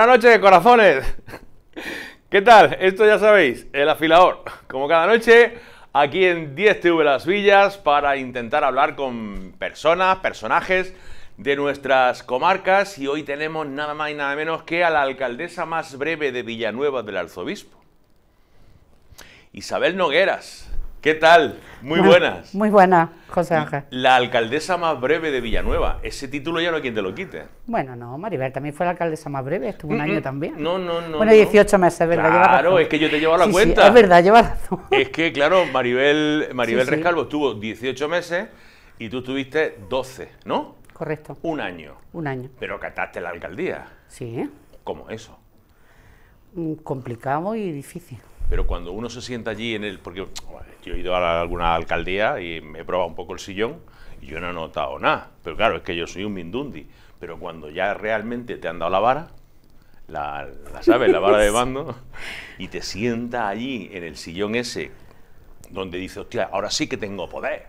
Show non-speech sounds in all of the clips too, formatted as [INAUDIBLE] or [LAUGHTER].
Buenas noches, corazones. ¿Qué tal? Esto ya sabéis, el afilador. Como cada noche, aquí en 10TV Las Villas para intentar hablar con personas, personajes de nuestras comarcas y hoy tenemos nada más y nada menos que a la alcaldesa más breve de Villanueva del Arzobispo, Isabel Nogueras. ¿Qué tal? Muy buenas. Muy buenas, José Ángel. La alcaldesa más breve de Villanueva. Ese título ya no hay quien te lo quite. Bueno, no, Maribel también fue la alcaldesa más breve, estuvo un mm, mm. año también. No, no, no. Bueno, 18 meses, ¿verdad? Claro, es que yo te llevado la cuenta. Sí, es verdad, lleva razón. Es que, claro, Maribel, Maribel Rescalvo estuvo 18 meses y tú estuviste 12, ¿no? Correcto. Un año. Un año. Pero cataste la alcaldía. Sí. ¿Cómo eso? Mm, complicado y difícil pero cuando uno se sienta allí en el... Porque yo he ido a, alguna alcaldía y me he probado un poco el sillón y yo no he notado nada. Pero claro, es que yo soy un mindundi. Pero cuando ya realmente te han dado la vara, la, sabes, la vara de bando [LAUGHS] y te sienta allí en el sillón ese, donde dices, hostia, ahora sí que tengo poder,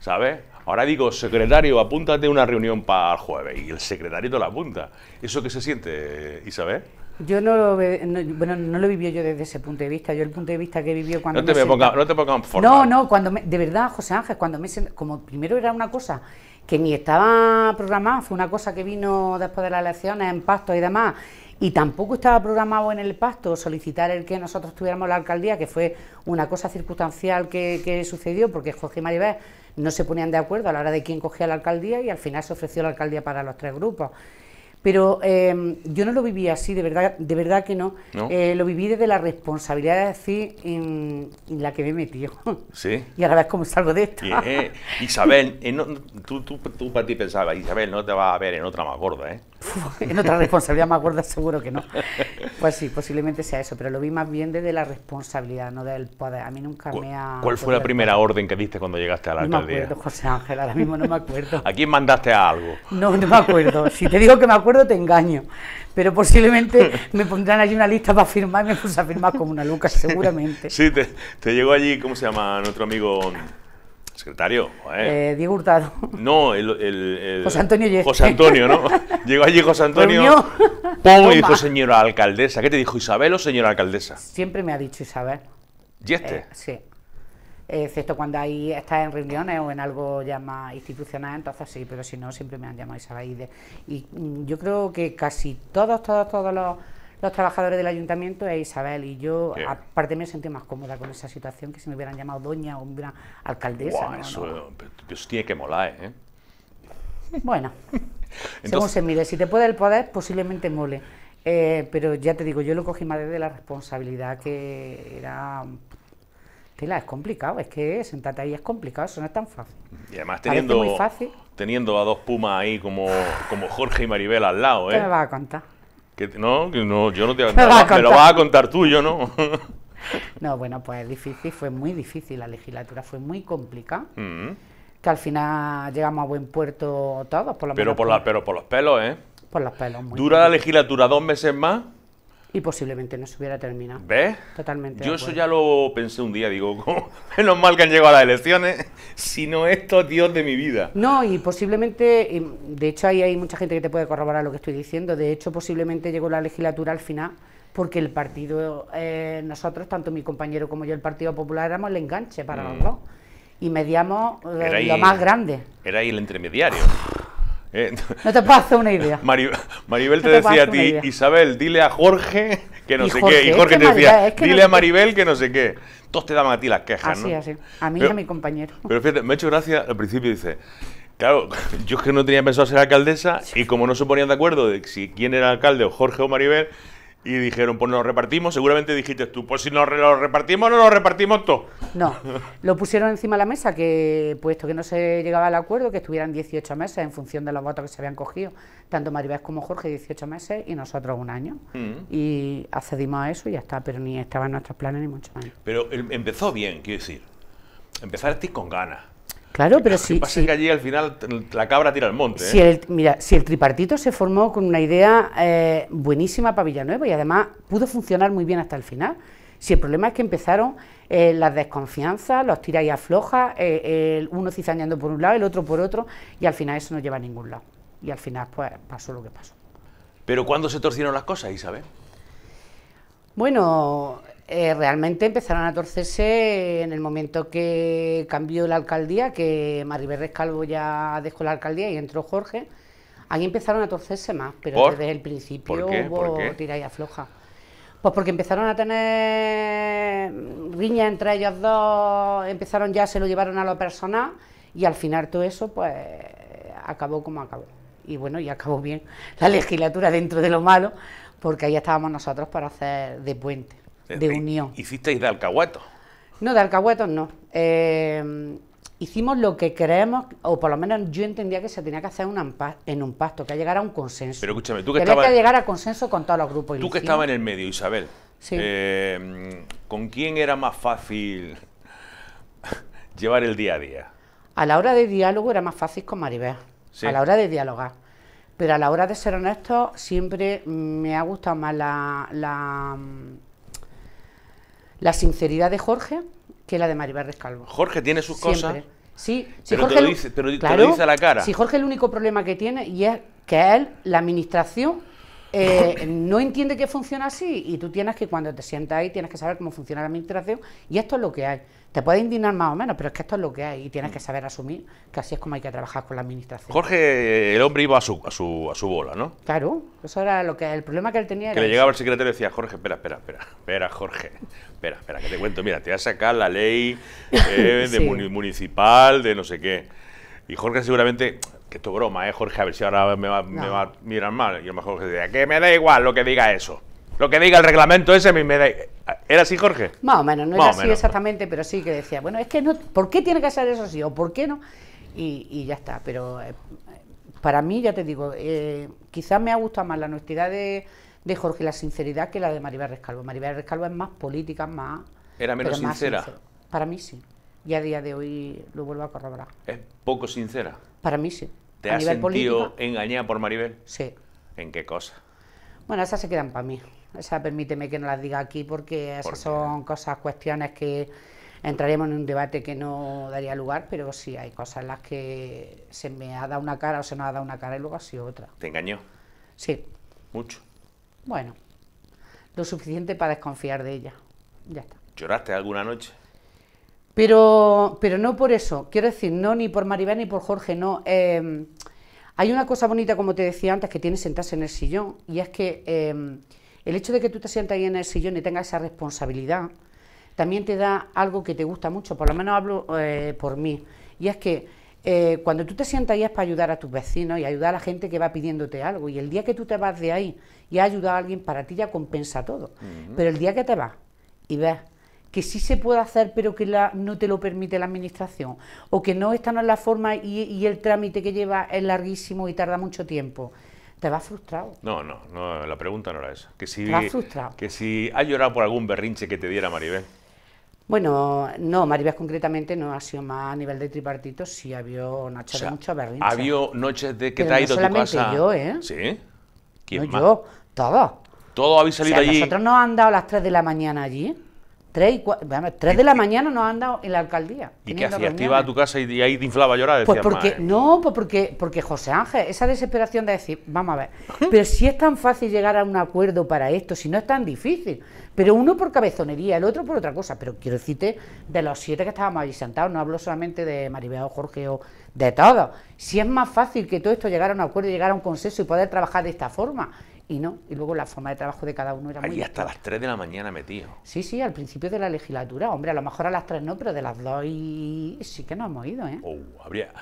¿sabes? Ahora digo, secretario, apúntate una reunión para el jueves, y el secretario te la apunta. ¿Eso qué se siente, Isabel? Yo no lo, no, bueno, no lo vivió yo desde ese punto de vista. Yo el punto de vista que vivió cuando... No te, me no te No, no, cuando de verdad, José Ángel, cuando me como primero era una cosa que ni estaba programada, fue una cosa que vino después de las elecciones en pacto y demás, y tampoco estaba programado en el pacto solicitar el que nosotros tuviéramos la alcaldía, que fue una cosa circunstancial que, sucedió, porque Jorge y Maribel no se ponían de acuerdo a la hora de quién cogía la alcaldía y al final se ofreció la alcaldía para los tres grupos. Pero em, yo no lo viví así, de verdad, de verdad que no. Eh, lo viví desde la responsabilidad de decir en, la que me metí. Y ahora ves cómo salgo de esto. Eh, Isabel, eh, tú, para ti pensabas, Isabel, no te vas a ver en otra más gorda, ¿eh? en otra responsabilidad más gorda seguro que no. Pues sí, posiblemente sea eso, pero lo vi más bien desde la responsabilidad, no del poder. A mí nunca me ha... ¿Cuál fue la primera orden que diste cuando llegaste a la alcaldía? No me acuerdo, José Ángel, ahora mismo no me acuerdo. ¿A quién mandaste a algo? No, no me acuerdo. Si te digo que me acuerdo te engaño, pero posiblemente [LAUGHS] me pondrán allí una lista para firmar y me puse a firmar como una Lucas, seguramente. Sí, te, llegó allí, ¿cómo se llama nuestro amigo? Secretario, eh, Diego Hurtado. No, el, José Antonio José Antonio, ¿no? [LAUGHS] Llegó allí José Antonio. Pum, y dijo, señora alcaldesa. ¿Qué te dijo Isabel o señora alcaldesa? Siempre me ha dicho Isabel. ¿y este eh, sí excepto cuando ahí estás en reuniones o en algo ya más institucional, entonces sí, pero si no, siempre me han llamado Isabel. Y, mm, yo creo que casi todos, todos, todos los, trabajadores del ayuntamiento es Isabel y yo aparte me sentí más cómoda con esa situación que si me hubieran llamado doña o una alcaldesa. Eh, eso, tiene que molar, ¿eh? Bueno, [LAUGHS] Entonces, según se mire, si te puede el poder, posiblemente mole. Eh, pero ya te digo, yo lo cogí más desde la responsabilidad que era es complicado, es que sentarte ahí es complicado, eso no es tan fácil. Y además teniendo, teniendo a dos pumas ahí como, como Jorge y Maribel al lado, ¿eh? ¿Qué me vas a contar? no, no, yo no te [LAUGHS] voy a, contar. Me lo vas a contar tú, yo no. [LAUGHS] no, bueno, pues es difícil, fue muy difícil, la legislatura fue muy complicada. Mm. Que al final llegamos a buen puerto todos, por lo pero Por la, pero por los pelos, ¿eh? Por los pelos, muy Dura la legislatura dos meses más y posiblemente no se hubiera terminado. ¿Ves? Totalmente. Yo eso ya lo pensé un día, digo, [LAUGHS] como, menos mal que han llegado a las elecciones, sino esto, Dios de mi vida. No, y posiblemente, de hecho ahí hay mucha gente que te puede corroborar lo que estoy diciendo, de hecho posiblemente llegó la legislatura al final porque el partido, eh, nosotros, tanto mi compañero como yo, el Partido Popular, éramos el enganche para los mm. dos. Y mediamos eh, lo más grande. Era ahí el intermediario. Eh, [LAUGHS] no te paso una idea. Maribel, te, decía a ti, Isabel, dile a Jorge que no sé qué. Y Jorge te decía, dile a Maribel que no sé qué. Todos te daban a ti las quejas, ah, ¿no? Ah, a mí y a mi compañero. Pero fíjate, me ha hecho gracia al principio, dice... Claro, yo es que no tenía pensado ser alcaldesa y como no se ponían de acuerdo de si quién era alcalde o Jorge o Maribel, y dijeron, pues nos lo repartimos. Seguramente dijiste tú, pues si nos lo repartimos, no lo repartimos todo. No, [LAUGHS] lo pusieron encima de la mesa, que puesto que no se llegaba al acuerdo, que estuvieran 18 meses en función de los votos que se habían cogido. Tanto Maribel como Jorge, 18 meses y nosotros un año. Mm. Y accedimos a eso y ya está, pero ni estaban nuestros planes ni mucho más. Pero em-, empezó bien, quiero decir. Empezaste con ganas. Claro, pero si... Lo que pasa que allí al final la cabra tira al monte. ¿eh? mira, si el tripartito se formó con una idea eh, buenísima para Villanueva y además pudo funcionar muy bien hasta el final. Si el problema es que empezaron eh, las desconfianzas, los tiras y aflojas, eh, uno cizañando por un lado, el otro por otro, y al final eso no lleva a ningún lado. Y al final, pues pasó lo que pasó. ¿Pero cuándo se torcieron las cosas, Isabel? Bueno, eh, realmente empezaron a torcerse en el momento que cambió la alcaldía, que Maribel Calvo ya dejó la alcaldía y entró Jorge. Ahí empezaron a torcerse más, pero desde el principio hubo tira y afloja. Pues porque empezaron a tener riña entre ellos dos, empezaron ya, se lo llevaron a lo personal y al final todo eso pues acabó como acabó. Y bueno, y acabó bien la legislatura dentro de lo malo, porque ahí estábamos nosotros para hacer de puente de unión. ¿Hicisteis de alcahuetos? No, de alcahuetos no. Eh, hicimos lo que creemos, o por lo menos yo entendía que se tenía que hacer un en un pacto, que llegar a un consenso. Pero escúchame, tú que Tenía que llegar a consenso con todos los grupos. Tú que estabas en el medio, Isabel. Sí. Eh, ¿Con quién era más fácil [LAUGHS] llevar el día a día? A la hora de diálogo era más fácil con Maribel. A la hora de dialogar. Pero a la hora de ser honesto, siempre me ha gustado más la la sinceridad de Jorge que la de Maribel Calvo. Jorge tiene sus cosas. Sí, sí. pero Jorge, lo dice, pero te lo dice a la cara. Si Jorge el único problema que tiene y es que él, la administración, eh, no entiende que funciona así y tú tienes que cuando te sientas ahí tienes que saber cómo funciona la administración y esto es lo que hay. Te puede indignar más o menos, pero es que esto es lo que hay y tienes que saber asumir que así es como hay que trabajar con la administración. Jorge, el hombre iba a su, a a su bola, ¿no? Claro, eso era lo que el problema que él tenía. Que le llegaba el secretario y decía, Jorge, espera, espera, espera, espera, Jorge, espera, espera, que te cuento, mira, te voy a sacar la ley eh, de [LAUGHS] municipal, de no sé qué. Y Jorge seguramente, que tu broma, ¿eh, Jorge? A ver si ahora me va, a mirar mal. Y a lo mejor Jorge decía que me da igual lo que diga eso. Lo que diga el reglamento ese me da ¿Era así, Jorge? Más o menos, no era así pues. exactamente, pero sí que decía, bueno, es que no, ¿por qué tiene que ser eso así? ¿O por qué no? Y, ya está, pero eh, para mí, ya te digo, eh, quizás me ha gustado más la honestidad de, Jorge la sinceridad que la de Maribel Rescalvo. Maribel Rescalvo es más política, más... Era menos Más sincera. Para mí sí y a día de hoy lo vuelvo a corroborar. ¿Es poco sincera? Para mí sí. ¿Te has sentido engañada por Maribel? Sí. ¿En qué cosa? Bueno, esas se quedan para mí. Esas permíteme que no las diga aquí porque esas son cosas, cuestiones que entraríamos en un debate que no daría lugar, pero sí hay cosas en las que se me ha dado una cara o se nos ha dado una cara y luego ha sido otra. ¿Te engañó? Sí. ¿Mucho? Bueno, lo suficiente para desconfiar de ella. Ya está. ¿Lloraste alguna noche? Pero, pero no por eso, quiero decir, no ni por Maribel ni por Jorge, no. Em, hay una cosa bonita, como te decía antes, que tienes sentarse en el sillón, y es que em, el hecho de que tú te sientas ahí en el sillón y tengas esa responsabilidad, también te da algo que te gusta mucho, por lo menos hablo eh, por mí, y es que eh, cuando tú te sientas ahí es para ayudar a tus vecinos y ayudar a la gente que va pidiéndote algo. Y el día que tú te vas de ahí y has ayudado a alguien, para ti ya compensa todo. Pero el día que te vas y ves que sí se puede hacer pero que no te lo permite la administración o que no está en la forma y, el trámite que lleva es larguísimo y tarda mucho tiempo te vas frustrado. No, no, no, la pregunta no era esa. Que si, Que si has llorado por algún berrinche que te diera Maribel. Bueno, no, Maribel concretamente no ha sido más a nivel de tripartito, sí había noches de mucho berrinche. Había noches de que te ha ido yo, ¿eh? Sí. no yo, todos. Todos habéis salido allí. Nosotros nos han dado a las 3 de la mañana allí. 3, de la mañana nos han dado en la alcaldía. ¿Y qué hacía? ¿Activa a tu casa y, ahí te inflaba a llorar? Pues porque, no, pues porque, porque José Ángel, esa desesperación de decir, vamos a ver, pero si es tan fácil llegar a un acuerdo para esto, si no es tan difícil, pero uno por cabezonería, el otro por otra cosa, pero quiero decirte, de los siete que estábamos allí sentados, no hablo solamente de Maribel o Jorge o de todos, si es más fácil que todo esto llegar a un acuerdo, llegar a un consenso y poder trabajar de esta forma, y no. Y luego la forma de trabajo de cada uno era Ahí hasta las 3 de la mañana metido. Sí, sí, al principio de la legislatura. Hombre, a lo mejor a las 3 no, pero de las 2 y... sí que nos hemos ido, ¿eh? Oh, habría...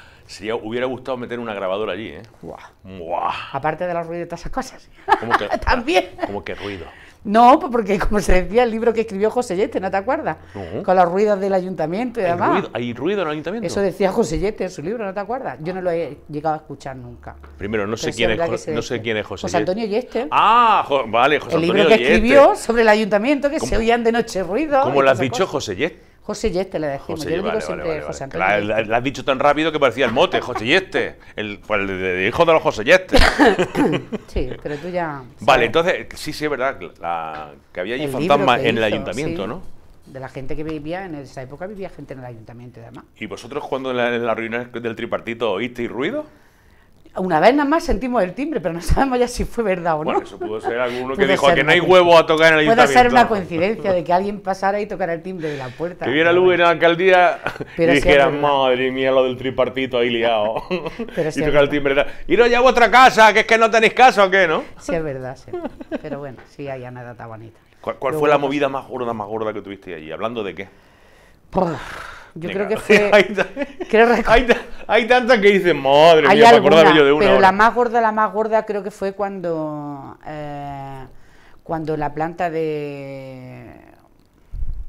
Hubiera gustado meter una grabadora allí, ¿eh? Buah. Aparte de los ruidos y todas esas cosas. [LAUGHS] También. ...como que ruido? No, porque como se decía el libro que escribió José Yete, ¿no te acuerdas? Con los ruidos del ayuntamiento y ¿Hay demás. Ruido, ¿Hay ruido en el ayuntamiento? Eso decía José Yeste en su libro, ¿no te acuerdas? Yo no lo he llegado a escuchar nunca. Primero, no sé, quién es, no este. sé quién es José José Antonio Yeste. Ah, vale, José Antonio El libro que escribió sobre el ayuntamiento, que se oían de noche ruidos. Como lo has dicho, José Yeste? José Yeste le decimos. Yo le digo siempre José Antonio. La, has dicho tan rápido que parecía el mote, José Yeste. El, pues, el, hijo de los José Yeste. [COUGHS] sí, pero tú ya. Vale, entonces, sí, sí, es verdad. La, que había allí fantasmas en el ayuntamiento, ¿no? De la gente que vivía en esa época, vivía gente en el ayuntamiento además. ¿Y vosotros cuando en, la, reunión del tripartito oísteis ruido? Una vez nada más sentimos el timbre, pero no sabemos ya si fue verdad o no. Bueno, eso pudo ser alguno que dijo ah, que no hay huevo a tocar en el Puede ser una coincidencia de que alguien pasara y tocara el timbre de la puerta. Que viera luz en la alcaldía [LAUGHS] y dijera, madre mía, lo del tripartito ahí liado. [LAUGHS] [LAUGHS] y tocar el timbre. y no a otra casa, que es que no tenéis casa o qué, ¿no? Sí, es verdad, sí. Pero bueno, sí, hay tan bonita. ¿Cuál, fue la movida más gorda, más gorda que tuviste allí? ¿Hablando de qué? Yo [LAUGHS] creo que fue. hay, hay, tantas que dicen, madre mía, alguna, yo de una. Pero la más gorda, la más gorda, creo que fue cuando. Eh, cuando la planta de.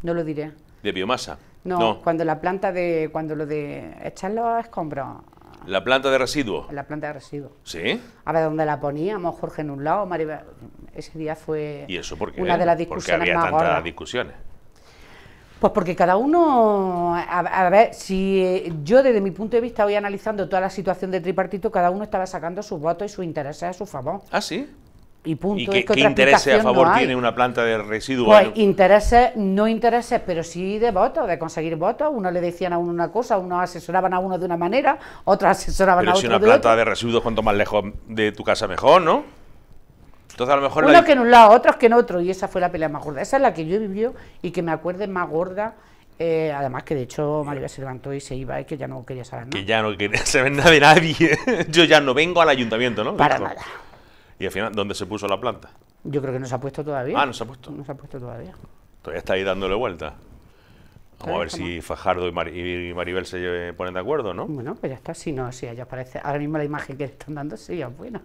No lo diré. ¿De biomasa? No, cuando la planta de. Cuando lo de. echarlo los escombros. ¿La planta de residuos? La planta de residuos. ¿Sí? A ver dónde la poníamos, Jorge en un lado, Maribel. Ese día fue. Una de las discusiones porque había tantas discusiones. Pues porque cada uno, a, ver, si yo desde mi punto de vista voy analizando toda la situación de tripartito, cada uno estaba sacando sus votos y sus intereses a su favor. Ah, sí. Y punto. ¿Y qué, interés a favor tiene una planta de residuos? Pues intereses, no intereses, pero sí de votos, de conseguir votos. Uno le decían a uno una cosa, uno asesoraban a uno de una manera, otros asesoraban a otro. Pero si una planta de residuos, cuanto más lejos de tu casa, mejor, ¿no? Entonces, a lo mejor. que en un lado, otros que en otro, y esa fue la pelea más gorda. Esa es la que yo he y que me acuerde más gorda. Eh, además que de hecho Maribel se levantó y se iba, es que ya no quería saber nada. Que ya no quería [LAUGHS] saber nada de nadie. [LAUGHS] yo ya no vengo al ayuntamiento, ¿no? Para nada. ¿Y al final dónde se puso la planta? Yo creo que no se ha puesto todavía. Ah, no se ha puesto. No se ha puesto todavía. Todavía está ahí dándole vuelta. Vamos a ver si Fajardo y, Maribel se ponen de acuerdo, ¿no? Bueno, pues ya está, si no, si a aparece... Ahora mismo la imagen que están dando sí buena.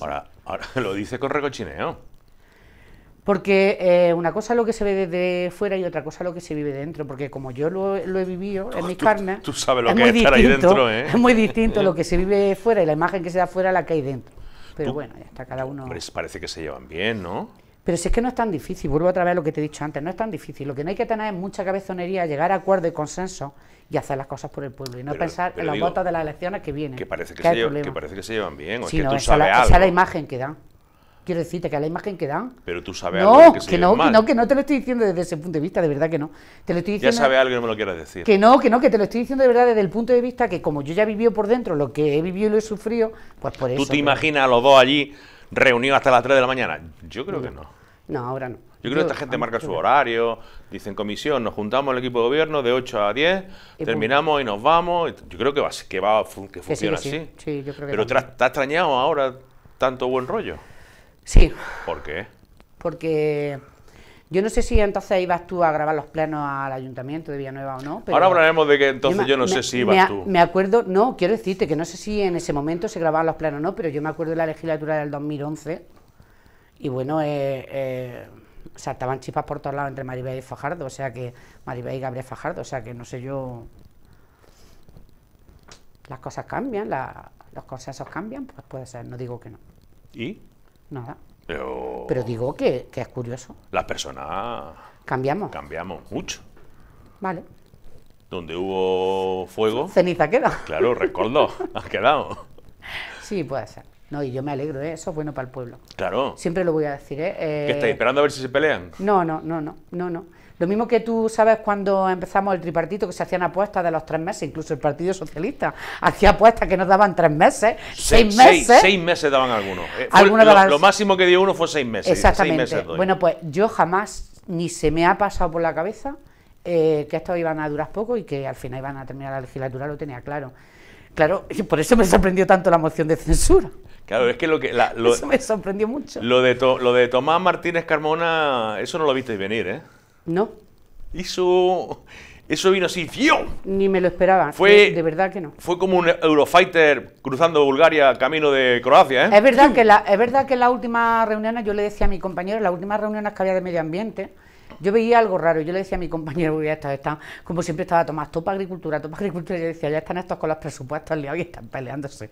Ahora, [LAUGHS] lo dice con recochineo. Porque eh, una cosa es lo que se ve desde fuera y otra cosa es lo que se vive dentro. Porque como yo lo, he vivido en mi carne, Tú sabes lo es que muy ahí dentro, ¿eh? Es muy distinto lo [LAUGHS] que se vive fuera y la imagen que se da fuera a la que hay dentro. Pero bueno, ya está cada uno. parece que se llevan bien, ¿no? Pero si es que no es tan difícil, vuelvo otra vez a lo que te he dicho antes, no es tan difícil. Lo que no hay que tener es mucha cabezonería, llegar a acuerdo y consenso y hacer las cosas por el pueblo. Y no pensar en los digo, votos de las elecciones que vienen. Que parece que, se, llevan bien. O que tú sabes la, algo. esa, es la imagen que dan. Quiero decirte que es la imagen que dan. Pero tú sabes algo que, se no, no, que no te lo estoy diciendo desde ese punto de vista, de verdad que no. Te lo estoy diciendo. Ya sabe algo que no me lo quieras decir. Que no, que no, que te lo estoy diciendo de verdad desde el punto de vista que como yo ya he vivido por dentro lo que he vivido y lo he sufrido, pues por eso. Tú te imaginas a los dos allí ¿Reunido hasta las 3 de la mañana? Yo creo que no. No, ahora no. Yo creo que esta gente marca su horario, dicen comisión, nos juntamos el equipo de gobierno de 8 a 10, terminamos y nos vamos. Yo creo que va, que va que funciona así. Sí, yo creo Pero está extrañado ahora tanto buen rollo. Sí. ¿Por qué? Porque yo no sé si entonces ibas tú a grabar los planos al ayuntamiento de Villanueva o no. Pero Ahora hablaremos de que entonces yo, no sé si ibas tú. Me acuerdo, no, quiero decirte que no sé si en ese momento se grababan los planos o no, pero yo me acuerdo de la legislatura del 2011 y bueno, eh, eh, saltaban chispas por todos lados entre Maribel y Fajardo, o sea que Maribel y Gabriel Fajardo, o sea que no sé yo. Las cosas cambian, la, los consensos cambian, pues puede ser, no digo que no. ¿Y? Nada. Pero, digo que, es curioso. Las personas cambiamos. Cambiamos mucho. Vale. Donde hubo fuego. Ceniza queda. Claro, recuerdo, [LAUGHS] ha quedado. Sí, puede ser. No, y yo me alegro, ¿eh? eso es bueno para el pueblo. Claro. Siempre lo voy a decir. ¿eh? Eh... estáis esperando a ver si se pelean? No, no, no, no, no, no. Lo mismo que tú sabes cuando empezamos el tripartito, que se hacían apuestas de los tres meses, incluso el Partido Socialista hacía apuestas que nos daban tres meses, seis, meses. Seis, meses daban algunos. Eh, lo, máximo que dio uno fue seis meses. Exactamente. bueno, pues yo jamás ni se me ha pasado por la cabeza eh, que esto iban a durar poco y que al final iban a terminar la legislatura, lo tenía claro. Claro, por eso me sorprendió tanto la moción de censura. Claro, es que lo que... eso me sorprendió mucho. Lo de, lo de Tomás Martínez Carmona, eso no lo visteis venir, ¿eh? No. Hizo... Eso vino así, ¡fío! Ni me lo esperaba, fue, de, verdad que no. Fue como un Eurofighter cruzando Bulgaria camino de Croacia, ¿eh? Es verdad, que la, es verdad que en las últimas reuniones, yo le decía a mi compañero, las últimas reuniones que había de medio ambiente, yo veía algo raro, yo le decía a mi compañero, está, como siempre estaba Tomás, topa agricultura, topa agricultura, yo decía, ya están estos con los presupuestos liados y están peleándose.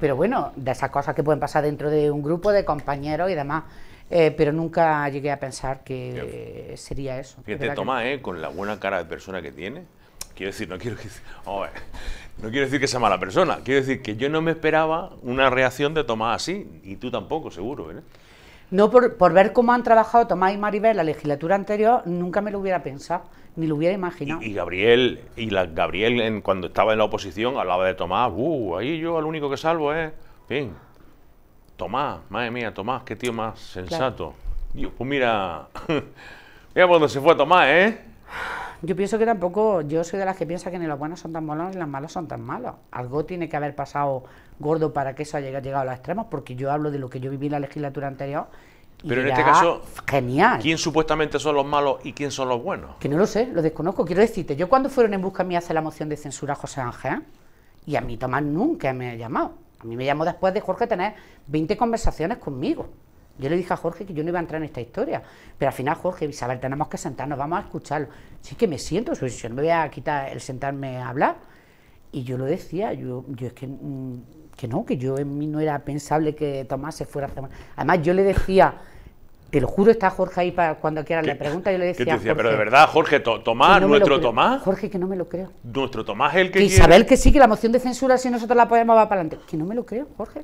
Pero bueno, de esas cosas que pueden pasar dentro de un grupo de compañeros y demás. Eh, pero nunca llegué a pensar que sería eso. Fíjate, Tomás, eh, con la buena cara de persona que tiene, quiero decir, no quiero que, no quiero decir que sea mala persona, quiero decir que yo no me esperaba una reacción de Tomás así, y tú tampoco, seguro. ¿eh? No por, por, ver cómo han trabajado Tomás y Maribel la legislatura anterior, nunca me lo hubiera pensado, ni lo hubiera imaginado. Y, Gabriel, y la, Gabriel en, cuando estaba en la oposición hablaba de Tomás, uh, ahí yo al único que salvo es, bien, Tomás, madre mía, Tomás, qué tío más sensato. pues mira, [LAUGHS] mira cuando se fue Tomás, ¿eh? yo pienso que tampoco, yo soy de las que piensa que ni los buenos son tan buenos ni los malos son tan malos. Algo tiene que haber pasado gordo para que eso haya llegado a los extremos, porque yo hablo de lo que yo viví en la legislatura anterior. Y Pero en este caso, genial. ¿quién supuestamente son los malos y quién son los buenos? Que no lo sé, lo desconozco. Quiero decirte, yo cuando fueron en busca mía hace la moción de censura a José Ángel, y a mí Tomás nunca me ha llamado. A mí me llamó después de Jorge tener 20 conversaciones conmigo. Yo le dije a Jorge que yo no iba a entrar en esta historia, pero al final Jorge Isabel, tenemos que sentarnos, vamos a escucharlo. Sí que me siento, yo no me voy a quitar el sentarme a hablar. Y yo lo decía, yo, yo es que, mm, no, que yo en mí no era pensable que Tomás se fuera a hacer... Además, yo le decía... Te lo juro, está Jorge ahí para cuando quiera la pregunta. Yo le decía, decía? pero de verdad, Jorge, Tomás, nuestro Tomás. Jorge, que no me lo creo. Nuestro Tomás es el que. que Isabel, que sí, que la moción de censura, si nosotros la apoyamos, va para adelante. Que no me lo creo, Jorge.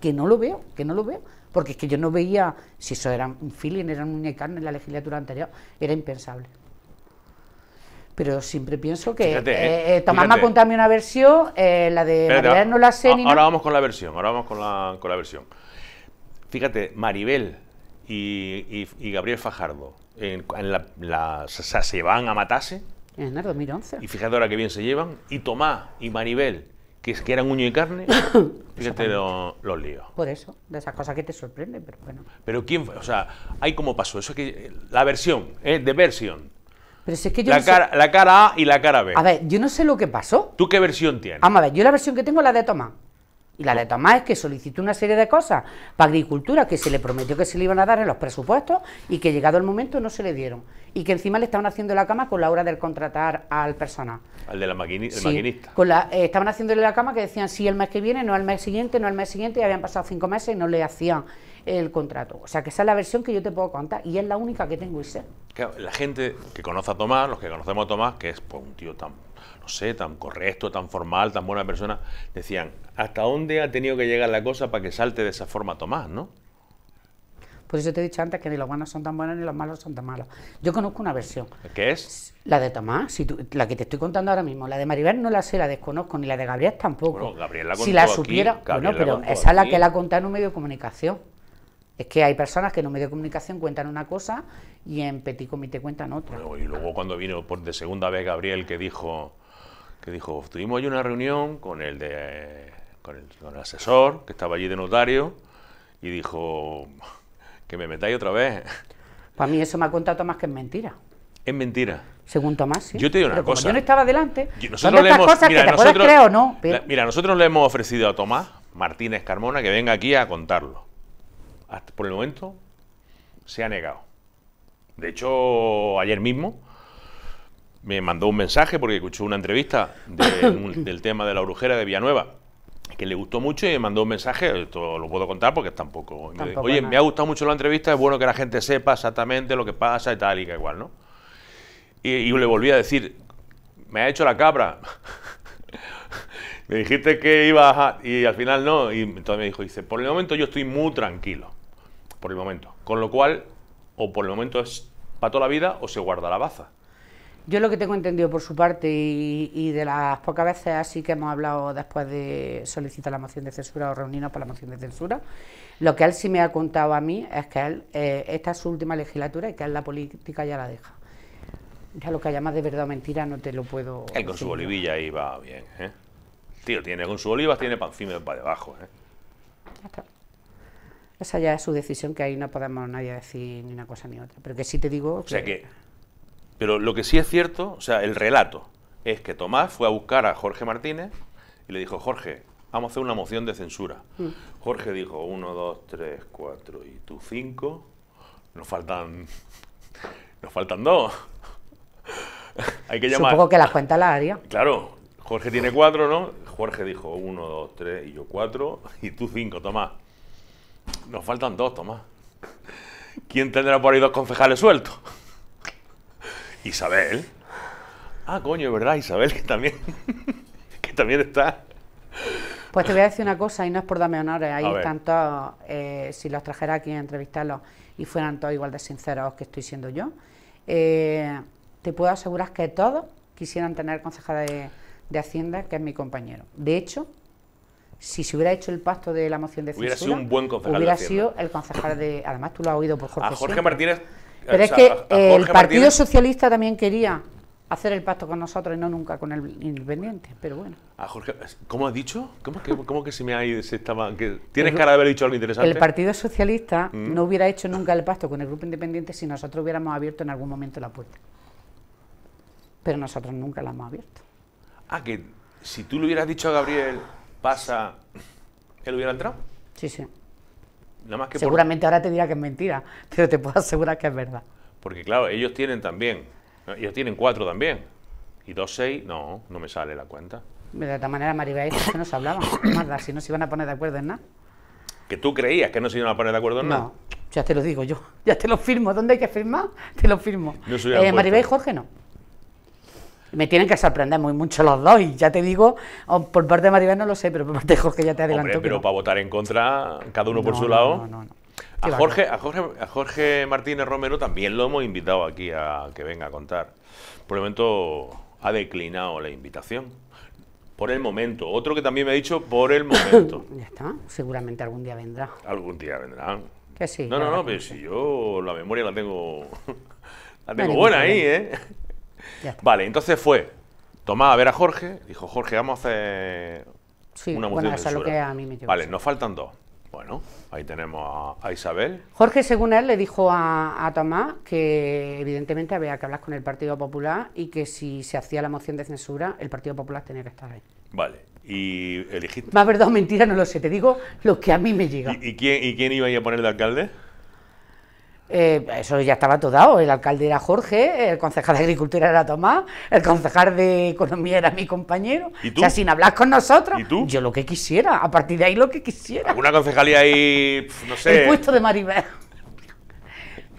Que no lo veo, que no lo veo porque es que yo no veía, si eso era un feeling, era un en la legislatura anterior, era impensable. Pero siempre pienso que eh, eh, eh, Tomás me ha contado una versión, la de no la sé ahora, ni ahora vamos con la versión, ahora vamos con la, con la versión. Fíjate, Maribel y, y, Gabriel Fajardo en, la, se, van a matarse. En el 2011. Y fíjate ahora qué bien se llevan. Y Tomás y Maribel que, es que eran uño y carne, [LAUGHS] fíjate los lo líos. Por eso, de esas cosas que te sorprenden, pero bueno. Pero quién fue, o sea, hay como pasó, eso que eh, la versión, ¿eh? de versión. Pero es que yo la, cara, la cara A y la cara B. A ver, yo no sé lo que pasó. ¿Tú qué versión tienes? Vamos a ver, yo la versión que tengo es la de Tomás. Y la de Tomás es que solicitó una serie de cosas para agricultura que se le prometió que se le iban a dar en los presupuestos y que llegado el momento no se le dieron. Y que encima le estaban haciendo la cama con la hora del contratar al personal. Al de la maquinista. Con la, eh, estaban haciéndole la cama que decían sí el mes que viene, no el mes siguiente, no el mes siguiente, y habían pasado cinco meses y no le hacían el contrato. O sea, que esa es la versión que yo te puedo contar y es la única que tengo y sé. la gente que conoce a Tomás, los que conocemos a Tomás, que es pues, un tío tan sé, tan correcto, tan formal, tan buena persona, decían, ¿hasta dónde ha tenido que llegar la cosa para que salte de esa forma Tomás, no? Por eso te he dicho antes que ni los buenos son tan buenos ni los malos son tan malos. Yo conozco una versión. ¿Qué es? La de Tomás, si la que te estoy contando ahora mismo. La de Maribel no la sé, la desconozco, ni la de Gabriel tampoco. la Si la supiera, pero esa es la que la contado en un medio de comunicación. Es que hay personas que en un medio de comunicación cuentan una cosa y en Petit Comité cuentan otra. y luego cuando vino por de segunda vez Gabriel que dijo, que dijo, tuvimos hoy una reunión con el, de, con el, asesor que estaba allí de notario y dijo, que me metáis otra vez. Pues a mí eso me ha contado Tomás que es mentira. Es mentira. Según Tomás, sí. Yo te digo una cosa. yo no estaba delante. nosotros le nosotros, no. mira, nosotros le hemos ofrecido a Tomás Martínez Carmona que venga aquí a contarlo. Hasta por el momento se ha negado. De hecho, ayer mismo me mandó un mensaje porque escuchó una entrevista [LAUGHS] del tema de la brujera de Villanueva que le gustó mucho y me mandó un mensaje, esto lo puedo contar porque tampoco... Oye, me ha gustado mucho la entrevista, es bueno que la gente sepa exactamente lo que pasa y tal y que igual, ¿no? Y, le volví a decir, me ha hecho la cabra. [LAUGHS] me dijiste que iba a... y al final no. Y entonces me dijo, dice, por el momento yo estoy muy tranquilo, por el momento. Con lo cual, o por el momento es para toda la vida o se guarda la baza. Yo lo que tengo entendido por su parte y, de las pocas veces así que hemos hablado después de solicitar la moción de censura o reunirnos para la moción de censura, lo que él sí me ha contado a mí es que él, eh, esta es su última legislatura y que él la política ya la deja. Ya lo que haya más de verdad o mentira no te lo puedo. Él con su olivilla ahí va bien, ¿eh? Tío, tiene con su oliva, tiene panfime para debajo, ¿eh? Ya está. Esa ya es su decisión, que ahí no podemos nadie decir ni una cosa ni otra. Pero que sí te digo. O sea que pero lo que sí es cierto, o sea, el relato, es que Tomás fue a buscar a Jorge Martínez y le dijo, Jorge, vamos a hacer una moción de censura. Mm. Jorge dijo, uno, dos, tres, cuatro y tú cinco, nos faltan, [LAUGHS] nos faltan dos. [LAUGHS] Hay que llamar. Supongo que la cuenta la haría. Claro, Jorge tiene cuatro, ¿no? Jorge dijo, uno, dos, tres y yo cuatro y tú cinco, Tomás. Nos faltan dos, Tomás. ¿Quién tendrá por ahí dos concejales sueltos? Isabel. Ah, coño, es ¿verdad? Isabel, que también, [LAUGHS] que también está. Pues te voy a decir una cosa, y no es por darme honores, ahí están todos, eh, si los trajera aquí a entrevistarlos y fueran todos igual de sinceros que estoy siendo yo, eh, te puedo asegurar que todos quisieran tener concejal de, Hacienda, que es mi compañero. De hecho, si se hubiera hecho el pacto de la moción de censura, hubiera sido un buen concejal. Hubiera sido el concejal de. Además, tú lo has oído por Jorge. A Jorge Martínez pero es que el Partido Socialista también quería hacer el pacto con nosotros y no nunca con el independiente, pero bueno. A Jorge, ¿Cómo has dicho? ¿Cómo que, cómo que se me ha Se estaba, que ¿Tienes cara de haber dicho algo interesante? El Partido Socialista mm. no hubiera hecho nunca el pacto con el grupo independiente si nosotros hubiéramos abierto en algún momento la puerta. Pero nosotros nunca la hemos abierto. Ah, que si tú le hubieras dicho a Gabriel, pasa, él hubiera entrado. Sí, sí. Seguramente ahora te dirá que es mentira, pero te puedo asegurar que es verdad. Porque claro, ellos tienen también, ellos tienen cuatro también. Y dos, seis, no, no me sale la cuenta. De esta manera, Maribel, que no se hablaban, si no se iban a poner de acuerdo en nada. ¿Que tú creías que no se iban a poner de acuerdo en nada? No, ya te lo digo yo, [LAUGHS] ya te lo firmo. ¿Dónde hay que firmar? Te lo firmo. Eh, Maribel y Jorge no. Me tienen que sorprender muy mucho los dos, y ya te digo, por parte de Maribel no lo sé, pero por parte de Jorge ya te adelanto. pero para votar en contra, cada uno por su lado. A Jorge, a, a Jorge Martínez Romero también lo hemos invitado aquí a que venga a contar. Por el momento ha declinado la invitación. Por el momento. Otro que también me ha dicho por el momento. [COUGHS] ya está. Seguramente algún día vendrá. Algún día vendrá. Que sí. No, no, no, pero si yo la memoria la tengo, [LAUGHS] la tengo buena ahí, ¿eh? Vale, entonces fue Tomás a ver a Jorge, dijo, Jorge, vamos a hacer una bueno, Vale, nos faltan dos. Bueno, ahí tenemos a, Isabel. Jorge, según él, le dijo a, Tomás que evidentemente había que hablar con el Partido Popular y que si se hacía la moción de censura, el Partido Popular tenía que estar ahí. Vale, y elegiste... Más verdad o mentira, no lo sé, te digo lo que a mí me llega. ¿Y, quién, y quién iba a, ir a poner de alcalde? Eh, eso ya estaba todo dado. El alcalde era Jorge, el concejal de Agricultura era Tomás, el concejal de Economía era mi compañero. ¿Y O sea, sin hablar con nosotros, yo lo que quisiera, a partir de ahí lo que quisiera. una concejalía ahí, no sé? El puesto de Maribel.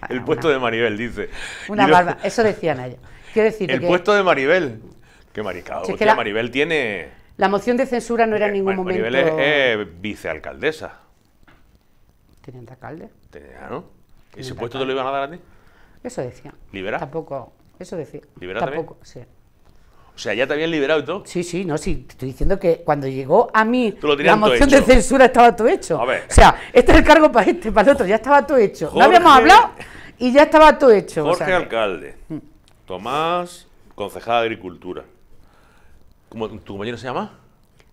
el puesto de Maribel, dice. Una eso decían ellos. Quiero decir El puesto de Maribel. Qué maricado. que Maribel tiene... La moción de censura no era en eh, ningún momento... Maribel es, eh, vicealcaldesa. ¿Teniente alcalde? Tenía, ¿no? y puesto te lo iban a dar a ti? Eso decía. ¿Liberar? Tampoco, eso decía. ¿Liberar Tampoco, sí. O sea, ya te habían liberado y todo. Sí, sí, no, sí. Te estoy diciendo que cuando llegó a mí la moción de censura estaba todo hecho. A ver. O sea, este es el cargo para este, para el otro, ya estaba todo hecho. No habíamos hablado y ya estaba todo hecho. Jorge Alcalde, mm. Tomás, concejal de Agricultura. ¿Cómo, ¿Tu compañero se llama?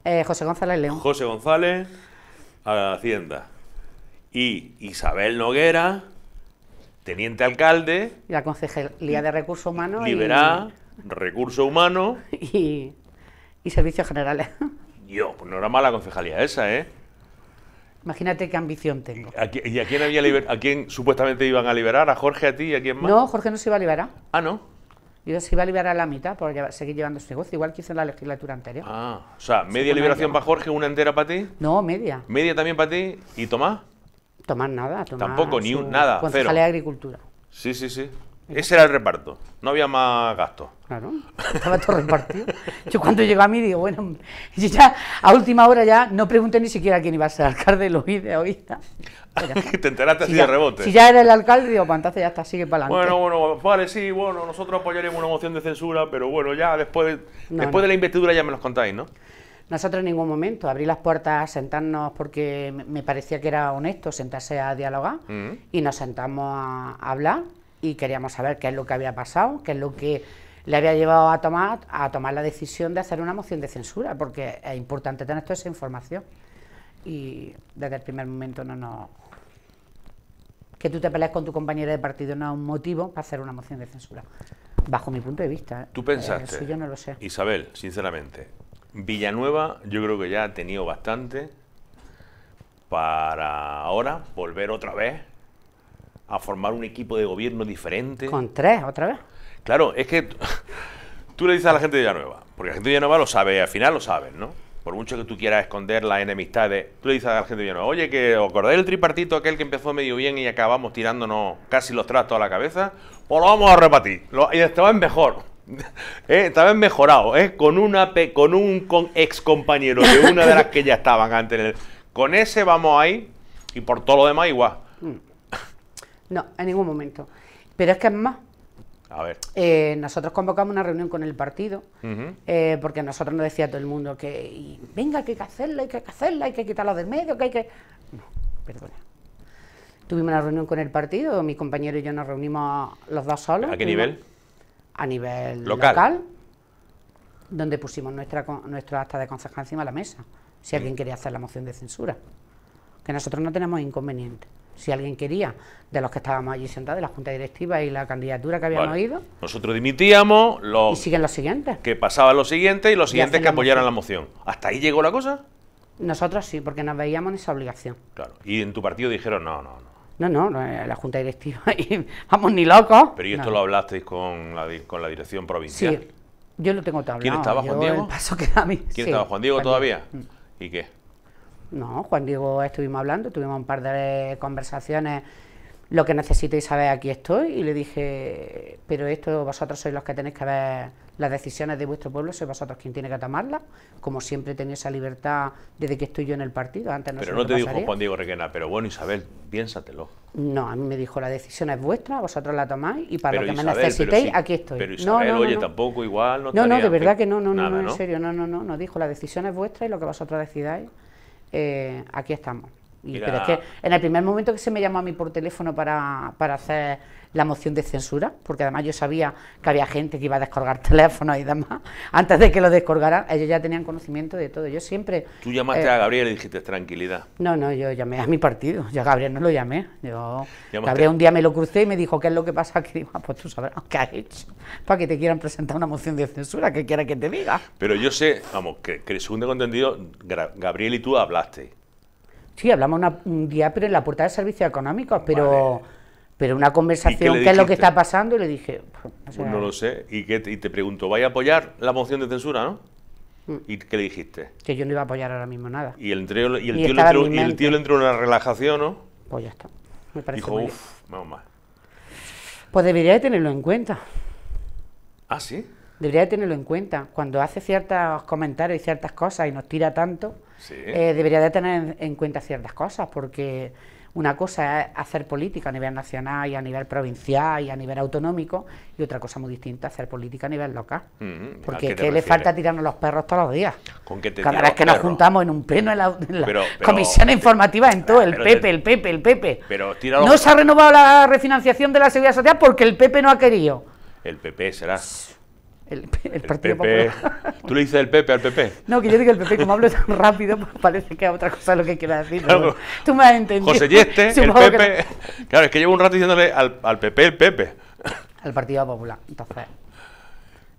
Eh, José González León. José González, a la Hacienda. Y Isabel Noguera, teniente alcalde. Y la Concejalía de Recursos Humanos. Liberá, Recursos Humanos. [LAUGHS] Y, Servicios Generales. Yo, [LAUGHS] pues no era mala concejalía esa, ¿eh? Imagínate qué ambición tengo. ¿Y a quién, había supuestamente iban a liberar? ¿A Jorge, a ti y a quién más? No, Jorge no se iba a liberar. Ah, ¿no? Yo se iba a liberar a la mitad por seguir llevando su este negocio, igual que hizo en la legislatura anterior. Ah, o sea, media liberación para Jorge, una entera para ti. No, media. Media también para ti. ¿Y Tomás? Tomar nada, tomar Tampoco ni un nada. Concejalía de Agricultura. Sí, sí, sí. Ese era el reparto, no había más gastos. Claro, estaba todo repartido. Yo cuando llegó a mí digo, bueno, ya a última hora ya no pregunté ni siquiera quién iba a ser alcalde, lo vi de [LAUGHS] Te enteraste así de rebote. Si ya era el alcalde, digo, Pantaste pues ya está, sigue para adelante. Bueno, bueno, vale, sí, bueno, nosotros apoyaremos una moción de censura, pero bueno, ya después, después de la investidura ya me los contáis, ¿no? Nosotros en ningún momento abrí las puertas, sentarnos, porque me parecía que era honesto sentarse a dialogar mm. y nos sentamos a hablar y queríamos saber qué es lo que había pasado, qué es lo que le había llevado a tomar, a tomar la decisión de hacer una moción de censura, porque es importante tener toda esa información. Y desde el primer momento no nos... Que tú te pelees con tu compañera de partido no es un motivo para hacer una moción de censura, bajo mi punto de vista. ¿eh? Tú eh, pensaste, yo no lo sé. Isabel, sinceramente, Villanueva yo creo que ya ha tenido bastante para ahora volver otra vez a formar un equipo de gobierno diferente. Con tres, otra vez. Claro, es que [LAUGHS] tú le dices a la gente de Villanueva, porque la gente de Villanueva lo sabe, al final lo saben, ¿no? Por mucho que tú quieras esconder las enemistades, tú le dices a la gente de Villanueva, oye, que ¿os acordáis tripartito aquel que empezó medio bien y acabamos tirándonos casi los trastos a la cabeza? Pues lo vamos a repartir, y esto va mejor. [LAUGHS] Eh, vez mejorado eh, con, una, con un con ex compañero de una de las que ya estaban antes. con ese vamos ahí y por todo lo demás igual. Mm. No, en ningún momento. Pero es que es más. A ver. Eh, nosotros convocamos una reunión con el partido, eh, porque a nosotros nos decía todo el mundo que venga, que hay que hacerla, hay que hacerla, hay que quitarla del medio, que hay que. No, perdona. Tuvimos una reunión con el partido, mi compañero y yo nos reunimos los dos solos. ¿A qué nivel? a nivel local, donde pusimos nuestra, nuestro acta de concejal encima de la mesa, si alguien quería hacer la moción de censura. Que nosotros no tenemos inconveniente. Si alguien quería, de los que estábamos allí sentados, de la Junta Directiva y la candidatura que habíamos oído... Nosotros dimitíamos, los. Y siguen los siguientes. Que pasaban los siguientes y los siguientes que apoyaron apoyaran la moción. ¿Hasta ahí llegó la cosa? Nosotros sí, porque nos veíamos en esa obligación. Claro. Y en tu partido dijeron, no, no, no. No, no, eh, la Junta Directiva, [LAUGHS] y, vamos, ni locos. Pero ¿y esto lo hablasteis con la, con la dirección provincial? Sí, yo lo tengo también. ¿Quién estaba, Juan Diego? que a ¿Quién estaba, Juan Diego todavía? Mm. ¿Y qué? No, Juan Diego estuvimos hablando, tuvimos un par de conversaciones, lo que necesitéis saber, aquí estoy, y le dije, pero esto vosotros sois los que tenéis que ver las decisiones de vuestro pueblo sois vosotros quien tiene que tomarlas, como siempre tenéis esa libertad desde que estoy yo en el partido. Antes no pero no te dijo Juan Diego Requena, pero bueno, Isabel, piénsatelo. No, a mí me dijo, la decisión es vuestra, vosotros la tomáis y para lo que me necesitéis, aquí estoy. Pero Isabel, no, no, oye, no. tampoco igual, no No, no, de verdad que no, no, no, en serio, no, no, no, no, dijo, la decisión es vuestra y lo que vosotros decidáis, eh, aquí estamos pero es que en el primer momento que se me llamó a mí por teléfono para, hacer la moción de censura, porque además yo sabía que había gente que iba a descargar [LAUGHS] teléfonos y demás, antes de que lo descolgaran ellos ya tenían conocimiento de todo. Yo siempre. Tú llamaste eh, a Gabriel y dijiste tranquilidad. No, no, yo llamé a mi partido. Yo a Gabriel no lo llamé. Yo, Gabriel un día me lo crucé y me dijo, ¿qué es lo que pasa? [LAUGHS] Que ah, pues tú sabrás qué ha hecho para que te quieran presentar una moción de censura, que quiera que te diga. Pero yo sé, vamos, que, que según tengo entendido, Gabriel y tú hablaste. Sí, hablamos un día, pero en la puerta de servicios económicos, pero, pero una conversación, ¿qué, es lo que está pasando? Y le dije, no lo sé. ¿Y, te pregunto, ¿vais a apoyar la moción de censura, no? Mm. ¿Y qué le dijiste? Que yo no iba a apoyar ahora mismo nada. Y el, tío, le entró, y una relajación, ¿no? Pues ya está. Me parece Dijo, uff, vamos mal. Pues debería de tenerlo en cuenta. ¿Ah, sí? Debería de tenerlo en cuenta. Cuando hace ciertos comentarios y ciertas cosas y nos tira tanto, eh, debería de tener en, cuenta ciertas cosas, porque una cosa es hacer política a nivel nacional y a nivel provincial y a nivel autonómico, y otra cosa muy distinta es hacer política a nivel local. Mm, porque ¿qué, le falta tirarnos los perros todos los días? Cada vez que nos juntamos en un pleno, en la, comisión informativa, en todo, el PP, el PP, el PP. Pero No se ha renovado la refinanciación de la seguridad social porque el PP no ha querido. El PP será. El, Partido Popular. ¿Tú le dices el Pepe al Pepe? No, que yo digo el Pepe, como hablo tan rápido, pues parece que es otra cosa lo que quiero decir. Tú me has entendido. José Yeste, el pepe Claro, es que llevo un rato diciéndole al, al el Pepe... Al Partido Popular, entonces.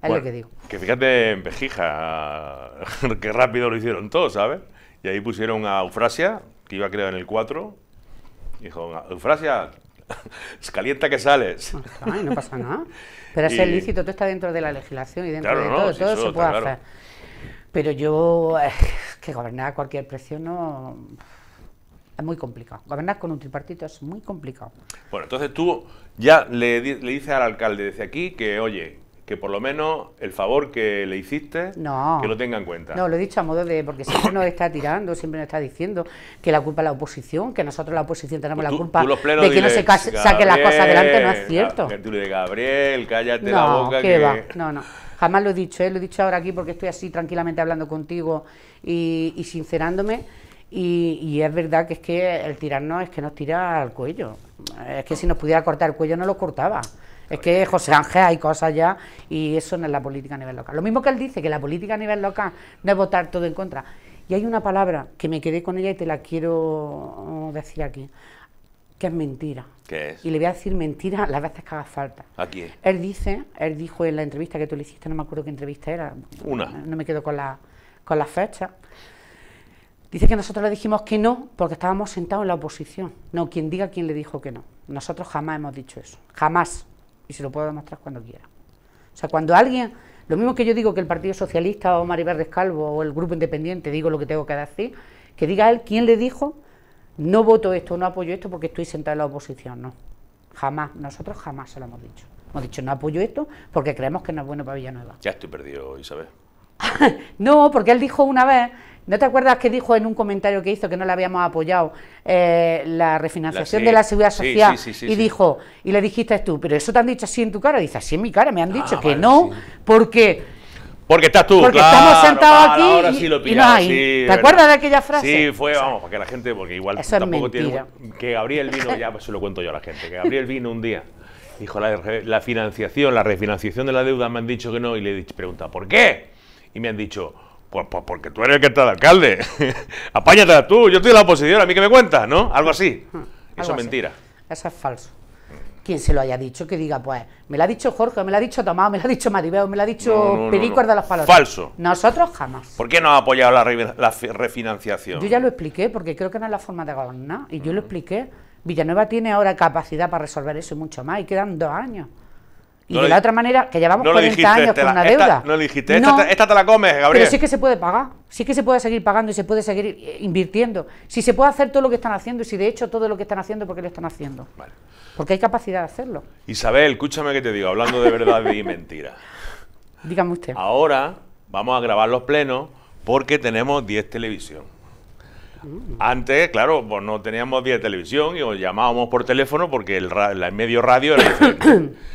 Es lo que digo. Que fíjate en Vejija, [LAUGHS] ...qué rápido lo hicieron todos, ¿sabes? Y ahí pusieron a Eufrasia, que iba creo en el 4. Dijo, Eufrasia, es [LAUGHS] calienta que sales. no pasa nada. Pero es lícito, todo está dentro de la legislación y dentro de todo, todo se puede hacer. Pero yo, eh, que gobernar a cualquier precio no. Es muy complicado. Gobernar con un tripartito es muy complicado. Bueno, entonces tú ya le, le dices al alcalde desde aquí que, oye, que por lo menos el favor que le hiciste, que lo tenga en cuenta. No, lo he dicho a modo de, porque siempre nos está tirando, siempre nos está diciendo que la culpa es la oposición, que nosotros la oposición tenemos la culpa de que no se saque las cosas adelante, no es cierto. Gabriel, cállate no, la boca. No, no, jamás lo he dicho, ¿eh? lo he dicho ahora aquí porque estoy así tranquilamente hablando contigo y, sincerándome. Y, y, es verdad que es que el tirarnos es que nos tira al cuello. Es que si nos pudiera cortar el cuello no lo cortaba. Es que José Ángel hay cosas ya y eso no es la política a nivel local. Lo mismo que él dice, que la política a nivel local no es votar todo en contra. Y hay una palabra que me quedé con ella y te la quiero mm, decir aquí, que es mentira. ¿Qué es? Y le voy a decir mentira las veces que haga falta. ¿Aquí? Él dice, él dijo en la entrevista que tú le hiciste, no me acuerdo qué entrevista era. Una. No me quedo con la, con la fecha. Dice que nosotros le dijimos que no porque estábamos sentados en la oposición. No, quien diga quién le dijo que no. Nosotros jamás hemos dicho eso. Jamás y se lo puedo demostrar cuando quiera. O sea, cuando alguien, lo mismo que yo digo que el Partido Socialista o Maribel Rescalvo o el Grupo Independiente, digo lo que tengo que decir, que diga él quién le dijo, no voto esto, no apoyo esto porque estoy sentado en la oposición, no. Jamás, nosotros jamás se lo hemos dicho. Hemos dicho, no apoyo esto porque creemos que no es bueno para Villanueva. Ya estoy perdido, Isabel. [LAUGHS] no, porque él dijo una vez ¿No te acuerdas que dijo en un comentario que hizo que no le habíamos apoyado eh, la refinanciación de la seguridad social? Sí, sí, y dijo, y le dijiste tú, pero eso te han dicho así en tu cara. dice, así en mi cara, me han ah, dicho que no, porque. Porque estás tú, Porque estamos sentados aquí ahora sí lo ¿Te acuerdas de aquella frase? Sí, fue, vamos, porque la gente, porque igual tampoco tiene... Que Gabriel vino, ya pues se lo cuento yo a la gente, que Gabriel vino un día, dijo, la, la financiación, la refinanciación de la deuda me han dicho que no, y le he preguntado, ¿por qué? Y me han dicho, pues, pues, porque tú eres el que está de alcalde. [LAUGHS] Apáñatela tú, yo estoy en la oposición, a mí que me cuentas, ¿no? Algo así. Hmm, eso es mentira. Eso es falso. Quien se lo haya dicho, que diga, pues, me lo ha dicho Jorge, me lo ha dicho Tomás, me lo ha dicho Maribel, me lo ha dicho no, de los Palos. Falso. Nosotros jamás. ¿Por qué no ha apoyado la, refinanciación? Yo ya lo expliqué, porque creo que no es la forma de gobernar. Y yo lo expliqué. Villanueva tiene ahora capacidad para resolver eso y mucho más, y quedan dos años. Y de la otra manera, que llevamos no años con una deuda. no le dijiste, esta, te, la comes, Gabriel. Pero sí que se puede pagar, sí que se puede seguir pagando y se puede seguir eh, invirtiendo. Si se puede hacer todo lo que están haciendo y si de hecho todo lo que están haciendo, ¿por qué lo están haciendo? Porque hay capacidad de hacerlo. Isabel, escúchame que te digo, hablando de verdad y [LAUGHS] mentira. Dígame usted. Ahora vamos a grabar los plenos porque tenemos 10 televisión. Mm. Antes, claro, pues no teníamos 10 televisión y os llamábamos por teléfono porque el, el medio radio era diferente. [COUGHS]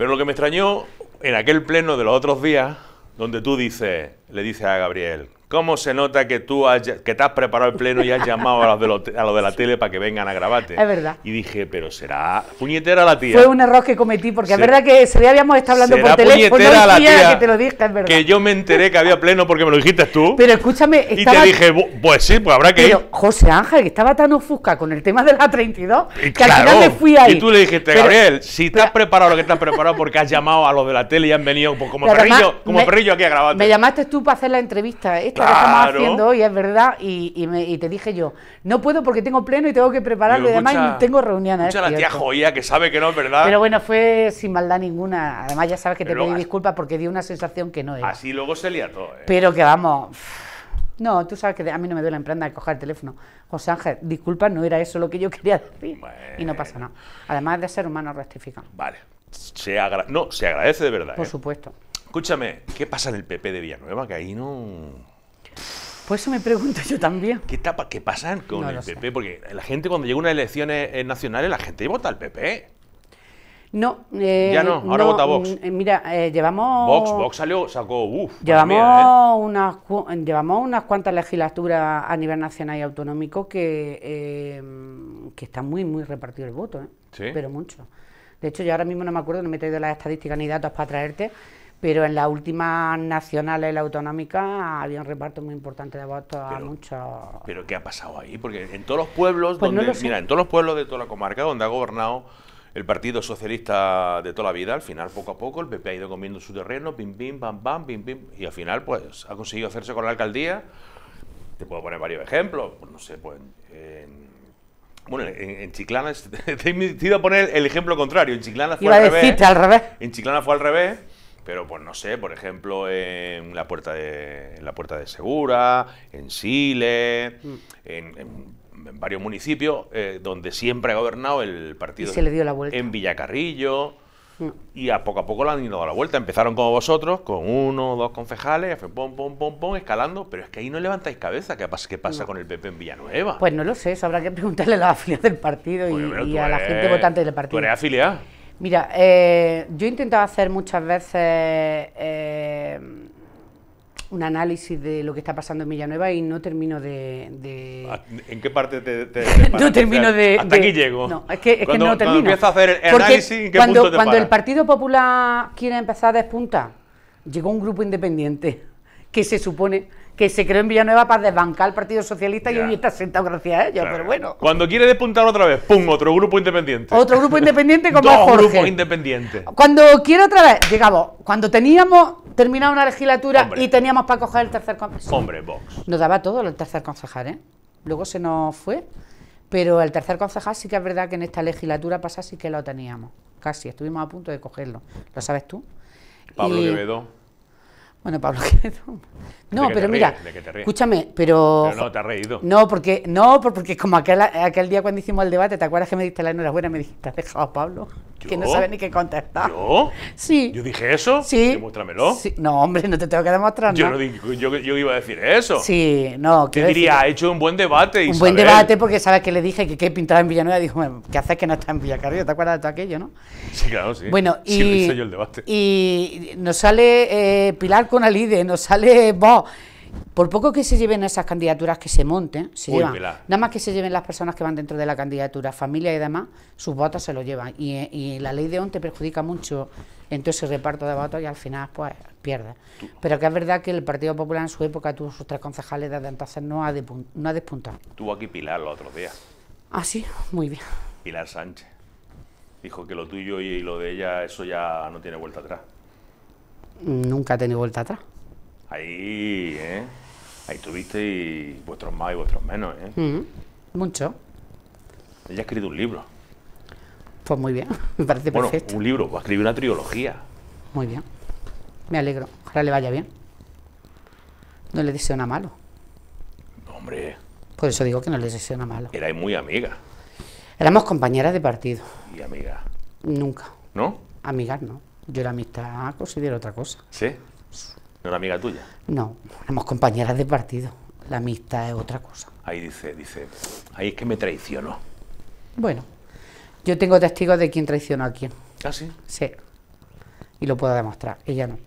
Pero lo que me extrañó en aquel pleno de los otros días, donde tú dices, le dices a Gabriel, ¿Cómo se nota que tú que te has preparado el pleno y has llamado a los de, de la tele para que vengan a grabarte? Es verdad. Y dije, pero será puñetera la tía. Fue un error que cometí, porque es verdad que ese día habíamos estado hablando por teléfono puñetera la tía, que te lo dije, es verdad. Que yo me enteré que había pleno porque me lo dijiste tú. Pero escúchame, estaba... Y te dije, pues sí, pues habrá que pero, José Ángel, que estaba tan ofusca con el tema de la 32, que al final me fui ahí. Y tú le dijiste, Gabriel, si te has preparado lo que te has preparado porque has llamado a los de la tele y han venido pues, como, perrillo, como perrillo aquí a grabarte. Me llamaste tú para hacer la entrevista. ¿eh? claro. estamos haciendo hoy, es verdad. Y, te dije yo, no puedo porque tengo pleno y tengo que prepararlo y además tengo reuniones. ¿eh? Mucha la tía Joya que sabe que no es verdad. Pero bueno, fue sin maldad ninguna. Además, ya sabes que te pedí disculpas porque dio una sensación que no era. Así luego se lía todo. ¿eh? Pero que vamos. No, tú sabes que a mí no me duele la emprenda de coger el teléfono. José Ángel, disculpa, no era eso lo que yo quería decir. Y no pasa nada. Además de ser humano, rectifica. Vale. Se no, se agradece de verdad. Por ¿eh? supuesto. Escúchame, ¿qué pasa en el PP de Villanueva? Que ahí no... Pues eso me pregunto yo también. ¿Qué, qué pasa con el PP? Porque la gente cuando llega unas elecciones eh, nacionales, la gente vota al PP. No, eh, ya no, ahora vota Vox. Mm, eh, mira, llevamos. Vox, Vox salió, sacó. llevamos, unas cuantas legislaturas a nivel nacional y autonómico que, em, que está muy, muy repartido el voto, pero mucho. De hecho, yo ahora mismo no me acuerdo, no me he traído las estadísticas ni datos para traerte, pero en última nacional y la autonómica, había un reparto muy importante de votos a muchos. Pero ¿qué ha pasado ahí? Porque en todos los pueblos, pues donde, mira, en todos los pueblos de toda la comarca donde ha gobernado el Partido Socialista de toda la vida, al final, poco a poco, el PP ha ido comiendo su terreno, pim, pim, pam, pam, pim, pim, y al final, pues, ha conseguido hacerse con la alcaldía. Te puedo poner varios ejemplos, pues, no sé, pues, bueno, en, Chiclana, [LAUGHS] te he a poner el ejemplo contrario, en Chiclana fue al revés. En Chiclana fue al revés pero pues no sé, por ejemplo, en la puerta de, la puerta de Segura, en Chile, mm. en, varios municipios eh, donde siempre ha gobernado el partido. Y se le dio la vuelta. En Villacarrillo. Mm. Y a poco a poco le han dado la vuelta. Empezaron como vosotros, con uno o dos concejales, fue pom, pom, pom, pum, escalando. Pero es que ahí no levantáis cabeza. ¿Qué pasa, qué pasa con el PP en Villanueva? Pues no lo sé, habrá que preguntarle a los afiliados del partido pues, y, a la gente votante del partido. ¿Tú eres afiliado? Mira, eh, yo he intentado hacer muchas veces eh, un análisis de lo que está pasando en Villanueva y no termino de... Ah, ¿En qué parte te, [LAUGHS] No termino de... Hasta de... aquí llego. No, es que, es que no termino. Cuando a hacer el análisis, ¿en qué punto te cuando el Partido Popular quiere empezar a despuntar, llegó un grupo independiente que se supone que se creó en Villanueva para desbancar al Partido Socialista y hoy está sentado gracias a ellos, pero bueno. Cuando quiere despuntar otra vez, ¡pum! Otro grupo independiente. Otro grupo independiente como [LAUGHS] Dos Otro grupo independiente. Cuando quiere otra vez, digamos, cuando teníamos terminado una legislatura y teníamos para coger el tercer concejal. Hombre, Vox. Nos daba todo el tercer concejal, ¿eh? Luego se nos fue, pero el tercer concejal sí que es verdad que en esta legislatura pasa sí que lo teníamos, casi, estuvimos a punto de cogerlo. ¿Lo sabes tú? Pablo bueno, Pablo [LAUGHS] ¿qué? No, pero mira, escúchame, pero... no, te has reído. No, porque, no, como aquel, aquel día cuando hicimos el debate, ¿te acuerdas que me diste la enhorabuena? Me dijiste, ¿has dejado Pablo? que no sabe ni qué contestar. ¿Yo? Sí. ¿Yo dije eso? Sí. Demuéstramelo. No, hombre, no te tengo que demostrar. Yo, no yo, iba a decir eso. Sí, no. ¿Qué diría, ha hecho un buen debate. Un buen debate porque sabes que le dije que, que pintaba en Villanueva. Dijo, ¿qué haces que no está en Villacarrillo? ¿Te acuerdas de todo aquello, no? Sí, claro, sí. Bueno, y. Sí, Y nos sale eh, Pilar con Alide, nos sale vos. Por poco que se lleven esas candidaturas que se monten, se nada más que se lleven las personas que van dentro de la candidatura, familia y demás, sus votos se los llevan. Y, eh, la ley de ONTE perjudica mucho en todo ese reparto de votos y al final pues pierde. Pero que es verdad que el Partido Popular en su época tuvo sus tres concejales desde entonces no ha, no ha despuntado. Tuvo aquí Pilar los otros días. Ah, sí, muy bien. Pilar Sánchez. Dijo que lo tuyo y lo de ella, eso ya no tiene vuelta atrás. Nunca ha tenido vuelta atrás. Ahí, ¿eh? Ahí tuvisteis vuestros más y vuestros menos, ¿eh? mucho. Ella ha escrito un libro. Pues muy bien, [LAUGHS] me parece bueno, perfecto. Un libro, va a escribir una trilogía. Muy bien. Me alegro. Ojalá le vaya bien. No le deseo nada malo. hombre. Por eso digo que no le deseo nada malo. Erais muy amiga. Éramos compañeras de partido. ¿Y amiga. Nunca. ¿No? Amigas no. Yo la amistad considero otra cosa. ¿Sí? ¿No era amiga tuya? No, éramos compañeras de partido. La amistad es otra cosa. Ahí dice, dice, ahí es que me traicionó. Bueno, yo tengo testigos de quién traicionó a quién. ¿Ah, sí? Sí. Y lo puedo demostrar, ella no.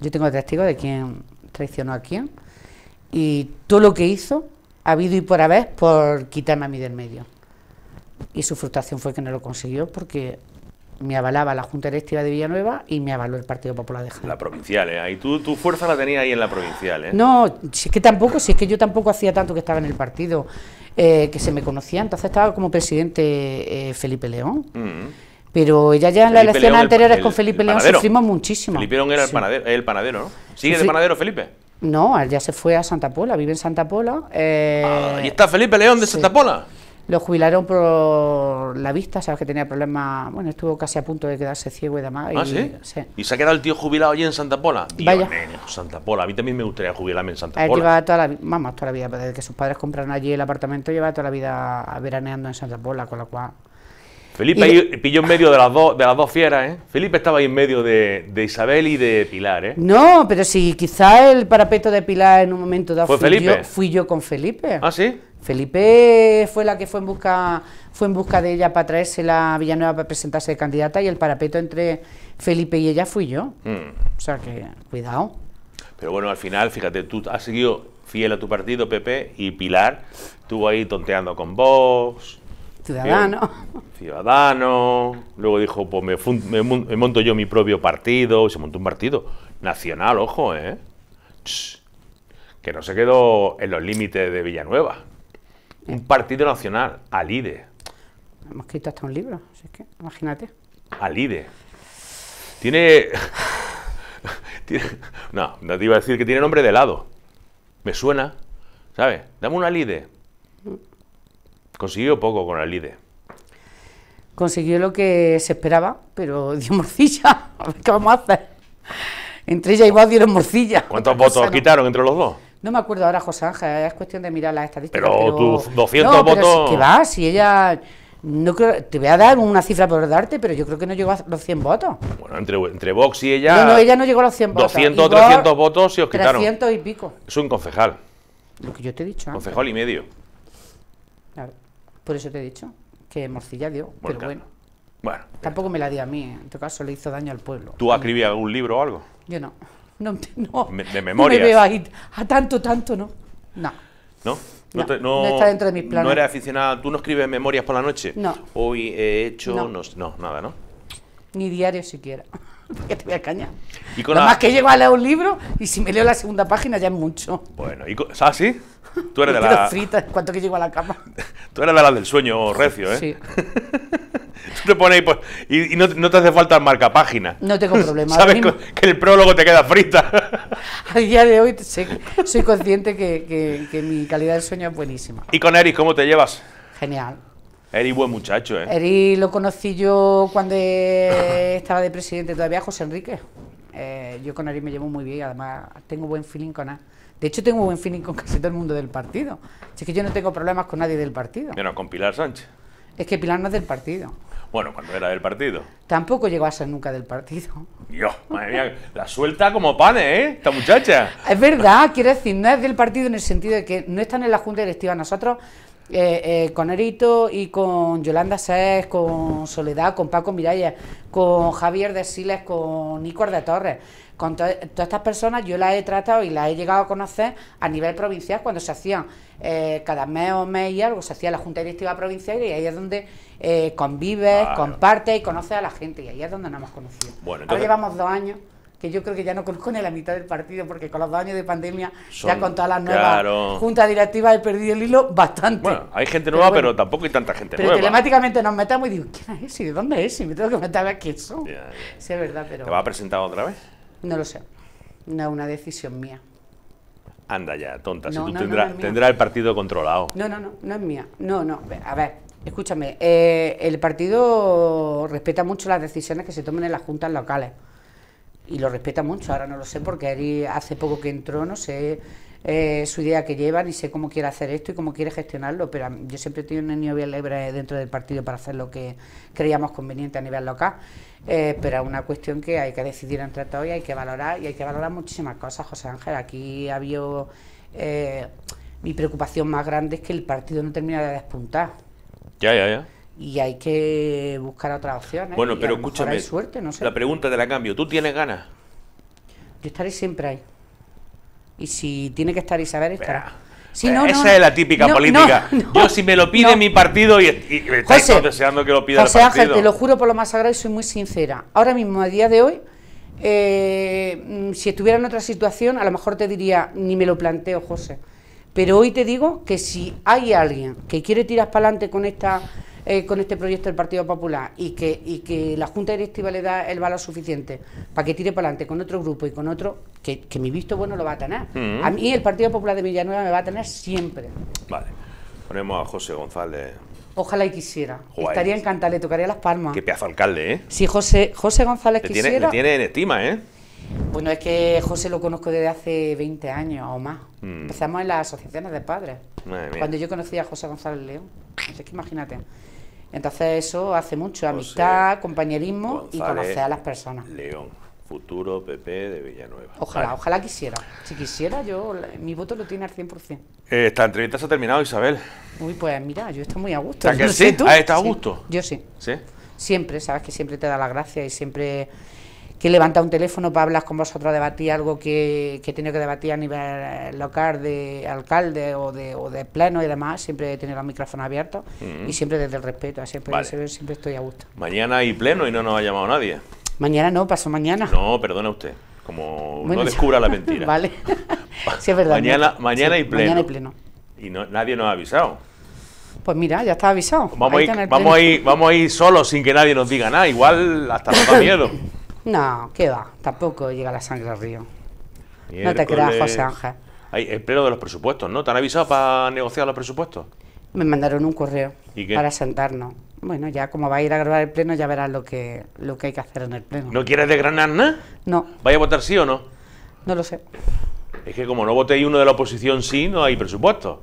Yo tengo testigos de quién traicionó a quién. Y todo lo que hizo, ha habido y por haber, por quitarme a mí del medio. Y su frustración fue que no lo consiguió porque me avalaba la Junta Directiva de Villanueva y me avaló el Partido Popular de Jaén. La provincial, ¿eh? Ahí tú, tu fuerza la tenías ahí en la provincial, ¿eh? No, si es que tampoco, si es que yo tampoco hacía tanto que estaba en el partido, eh, que se me conocía, entonces estaba como presidente eh, Felipe León. Mm. Pero ella ya en las elecciones anteriores con Felipe León sufrimos muchísimo. Felipe León era panadero, el, panadero, ¿no? ¿Sigue de panadero Felipe? No, ya se fue a Santa Pola, vive en Santa Pola. Eh, ah, ¿Y está Felipe León de Santa Pola? Lo jubilaron por la vista, sabes que tenía problemas, bueno, estuvo casi a punto de quedarse ciego y demás. ¿Ah, y, ¿sí? Sí. y se ha quedado el tío jubilado allí en Santa Pola? Vaya. Nene, pues Santa Pola, a mí también me gustaría jubilarme en Santa Pola. Él lleva toda la, toda la vida, desde que sus padres compraron allí el apartamento, lleva toda la vida veraneando en Santa Pola, con lo cual... Felipe pilló en medio de las, dos, de las dos fieras, ¿eh? Felipe estaba ahí en medio de, Isabel y de Pilar, ¿eh? No, pero si quizá el parapeto de Pilar en un momento da ¿Fue fui, Yo, con Felipe. ¿Ah, sí? Felipe fue la que fue en busca fue en busca de ella para traerse la Villanueva para presentarse de candidata y el parapeto entre Felipe y ella fui yo. Hmm. O sea que, cuidado. Pero bueno, al final, fíjate, tú has seguido fiel a tu partido, Pepe, y Pilar estuvo ahí tonteando con vos, Ciudadano. Ciudadano. Luego dijo, pues me, monto yo mi propio partido. Y se montó un partido nacional, ojo, ¿eh? que no se quedó en los límites de Villanueva. Un eh. partido nacional, Alide. Hemos escrito hasta un libro, así que imagínate. Alide. Tiene... [LAUGHS] No, no te iba a decir que tiene nombre de lado. Me suena, ¿sabes? Dame una Alide. Consiguió poco con el líder. Consiguió lo que se esperaba, pero [LAUGHS] dio morcilla. A ver qué vamos a hacer. Entre ella y vos dieron morcilla. ¿Cuántos votos quitaron entre los dos? No me acuerdo ahora, José Ángel, es cuestión de mirar las estadísticas. Pero, tus 200 votos. Pero si, ¿Qué va? Si ella. No te voy a dar una cifra por darte, pero yo creo que no llegó a los 100 votos. Bueno, entre, entre Vox y ella. No, no, ella no llegó a los 100 votos. 200 300 votos si os quitaron. 300 y pico. Es un concejal. Lo que yo te he dicho. Concejal y medio. Por eso te he dicho que morcilla dio, pero bueno. Bueno. Tampoco me la di a mí, ¿eh? en todo caso le hizo daño al pueblo. ¿Tú escribías algún libro o algo? Yo no. [LAUGHS] No, de memoria. No ahí a tanto, tanto, no. No. ¿No? No, está dentro de mis planes. No eres aficionada, tú no escribes memorias por la noche. No. Hoy he hecho, no, no nada, ¿no? Ni diario siquiera. [LAUGHS] qué te voy a cañar? Y Nada más que llego a leer un libro y si me leo la segunda página ya es mucho. Bueno, y ¿ah, Tú eres [LAUGHS] de la. frita ¿cuánto que llego a la cama. [LAUGHS] Tú eres de la del sueño recio, ¿eh? Sí. Tú te pones pues, y, no, te hace falta marca página. No tengo problema. Sabes que el prólogo te queda frita. a día de hoy soy consciente que, que mi calidad de sueño es buenísima. ¿Y con Eris cómo te llevas? Genial. Eri buen muchacho, ¿eh? Eri lo conocí yo cuando [COUGHS] estaba de presidente todavía, José Enrique. Eh, yo con Eri me llevo muy bien, además tengo buen feeling con él. De hecho, tengo buen feeling con casi todo el mundo del partido. Es que yo no tengo problemas con nadie del partido. Menos con Pilar Sánchez. Es que Pilar no es del partido. Bueno, cuando era del partido. Tampoco llegó a ser nunca del partido. Dios, madre mía, la suelta como panes, ¿eh? Esta muchacha. Es verdad, quiero decir, no es del partido en el sentido de que no están en la Junta Directiva. Nosotros eh, eh, con Erito y con Yolanda Sés, con Soledad, con Paco Miralles, con Javier de Siles, con Nico de Torres. Con todas estas personas yo las he tratado y las he llegado a conocer a nivel provincial cuando se hacían eh, cada mes o mes y algo, se hacía la Junta Directiva Provincial y ahí es donde convives, comparte compartes y conoces a la gente y ahí es donde nos hemos conocido. Bueno, Ahora llevamos dos años yo creo que ya no conozco ni la mitad del partido, porque con los dos años de pandemia, ya con todas las nuevas junta juntas directivas he perdido el hilo bastante. Bueno, hay gente nueva, pero, tampoco hay tanta gente pero nueva. Pero telemáticamente nos metamos y digo, ¿quién es ese? ¿De dónde es? Y me tengo que meter a ver quién son. Sí, es verdad, pero... ¿Te va a presentar otra vez? No lo sé. No es una decisión mía. Anda ya, tonta, si tú tendrás, tendrá el partido controlado. No, no, no, no es mía. No, no, a ver, escúchame, eh, el partido respeta mucho las decisiones que se tomen en las juntas locales y lo respeta mucho. Ahora no lo sé porque ahí hace poco que entró, no sé eh, su idea que lleva, ni sé cómo quiere hacer esto y cómo quiere gestionarlo, pero yo siempre he tenido niño bien libre dentro del partido para hacer lo que creíamos conveniente a nivel local. Eh, pero es una cuestión que hay que decidir entre todos y hay que valorar, y hay que valorar muchísimas cosas, José Ángel. Aquí ha habido. Eh, mi preocupación más grande es que el partido no termina de despuntar. Ya, ya, ya y hay que buscar otras opciones. Bueno, pero escúchame, suerte, no sé. la pregunta te la cambio. ¿Tú tienes ganas? Yo estaré siempre ahí. Y si tiene que estar Isabel, estará. Esa es la típica política. Yo si me lo pide mi partido y, estoy deseando que lo pida el partido. Ángel, te lo juro por lo más sagrado y soy muy sincera. Ahora mismo, a día de hoy, eh, mm, si estuviera en otra situación, a lo mejor te diría, ni me lo planteo, José. Pero hoy te digo que si hay alguien que quiere tirar para adelante con esta eh, con este proyecto del Partido Popular y que, que la Junta Directiva le da el valor suficiente para que tire para adelante con otro grupo y con otro, que, mi visto bueno lo va a tener. Mm. A mí el Partido Popular de Villanueva me va a tener siempre. Vale. Ponemos a José González. Ojalá y quisiera. Estaría encantado, le tocaría las palmas. Qué pedazo alcalde, ¿eh? Si José, José González quisiera... Tiene, le tiene en estima, ¿eh? Bueno, es que José lo conozco desde hace 20 años o más. Mm. Empezamos en las asociaciones de padres. Cuando yo conocí a José González León. ...es que imagínate. Entonces eso hace mucho, amistad, compañerismo y conocer a las personas. León, futuro PP de Villanueva. Ojalá, ojalá quisiera. Si quisiera, yo mi voto lo tiene al 100%. Eh, esta entrevista se ha terminado, Isabel. Uy, pues mira, yo estoy muy a gusto. ¿Estás a gusto? Yo sí. ¿Sí? Siempre, sabes que siempre te da la gracia y siempre que levanta un teléfono para hablar con vosotros, debatir algo que, que he que debatir a nivel local de alcalde o de, o de pleno y demás, siempre tiene el micrófono abierto mm. y siempre desde el respeto, siempre, siempre estoy a gusto. Mañana hay pleno y no nos ha llamado nadie. Mañana no, pasó mañana. No, perdona usted como no descubra la [LAUGHS] mentira. vale. [LAUGHS] sí, es verdad. Mañana, mañana y pleno. y pleno. Y no, nadie nos ha avisado. Pues mira, ya está avisado. Vamos, a ir, vamos, a ir, vamos a ir solos sin que nadie nos diga nada. Igual hasta nos da miedo. [LAUGHS] No, ¿qué va? Tampoco llega la sangre al río. No te creas, José Ángel. Hay el pleno de los presupuestos, ¿no? ¿Te han avisado para negociar los presupuestos? Me mandaron un correo para sentarnos. Bueno, ya como va a ir a grabar el pleno, ya verás lo que, lo que hay que hacer en el pleno. ¿No quieres desgranar nada? No. ¿Vaya a votar sí o no? No lo sé. Es que como no votéis uno de la oposición sí, no hay presupuesto.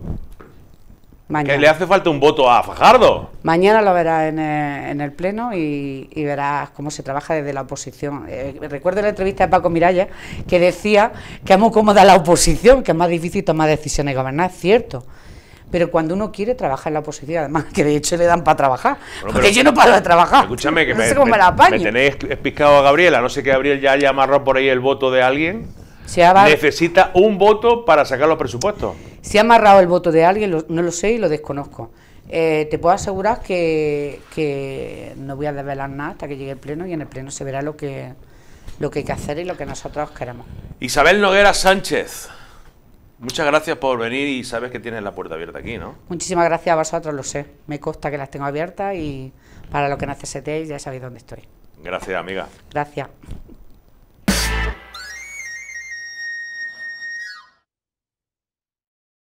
Que le hace falta un voto a Fajardo. Mañana lo verás eh, en el, Pleno y, y, verás cómo se trabaja desde la oposición. Eh, recuerdo la entrevista de Paco Miralles que decía que es muy cómoda la oposición, que es más difícil tomar decisiones y gobernar. cierto. Pero cuando uno quiere trabajar en la oposición, además, que de hecho le dan para trabajar. porque yo no paro de trabajar. Escúchame, que me, tenéis piscado a Gabriela. No sé que Gabriel ya haya amarrado por ahí el voto de alguien necesita un voto para sacar los presupuestos. Si ha amarrado el voto de alguien, no lo sé y lo desconozco. Eh, te puedo asegurar que, no voy a desvelar nada hasta que llegue el pleno y en el pleno se verá lo que, lo que hay que hacer y lo que nosotros queremos. Isabel Noguera Sánchez, muchas gracias por venir y sabes que tienes la puerta abierta aquí, ¿no? Muchísimas gracias a vosotros, lo sé. Me consta que las tengo abiertas y para lo que necesitéis ya sabéis dónde estoy. Gracias, amiga. Gracias.